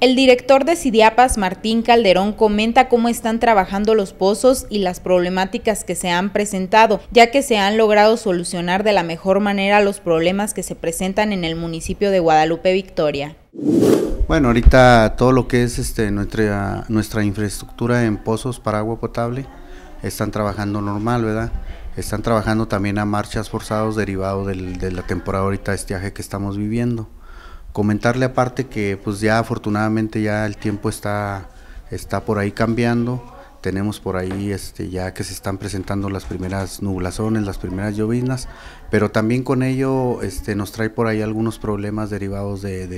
El director de Sidiapas, Martín Calderón, comenta cómo están trabajando los pozos y las problemáticas que se han presentado, ya que se han logrado solucionar de la mejor manera los problemas que se presentan en el municipio de Guadalupe Victoria. Bueno, ahorita todo lo que es este, nuestra, nuestra infraestructura en pozos para agua potable están trabajando normal, ¿verdad? Están trabajando también a marchas forzadas derivado de la temporada ahorita de estiaje que estamos viviendo. Comentarle aparte que pues ya afortunadamente ya el tiempo está, está por ahí cambiando. Tenemos por ahí este, ya que se están presentando las primeras nublazones, las primeras llovinas, pero también con ello este, nos trae por ahí algunos problemas derivados de,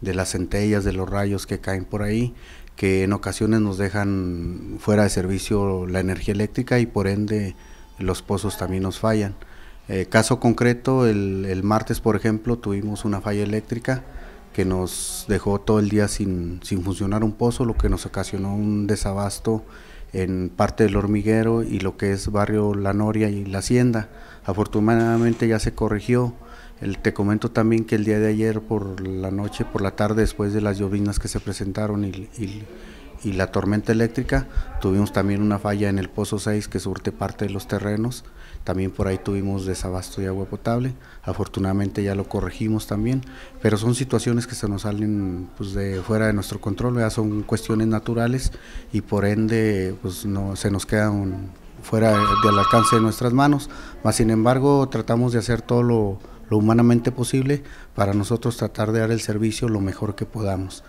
de las centellas, de los rayos que caen por ahí que en ocasiones nos dejan fuera de servicio la energía eléctrica y por ende los pozos también nos fallan. Eh, caso concreto, el, el, martes, por ejemplo, tuvimos una falla eléctrica que nos dejó todo el día sin, sin funcionar un pozo, lo que nos ocasionó un desabasto en parte del hormiguero y lo que es barrio La Noria y La Hacienda. Afortunadamente ya se corrigió. El, te comento también que el día de ayer por la noche, por la tarde, después de las llovinas que se presentaron y, y y la tormenta eléctrica. Tuvimos también una falla en el Pozo 6 que surte parte de los terrenos. También por ahí tuvimos desabasto de agua potable. Afortunadamente ya lo corregimos también. Pero son situaciones que se nos salen pues, de fuera de nuestro control, ya son cuestiones naturales y por ende pues, no, se nos quedan fuera del alcance de nuestras manos. más sin embargo tratamos de hacer todo lo lo humanamente posible para nosotros tratar de dar el servicio lo mejor que podamos.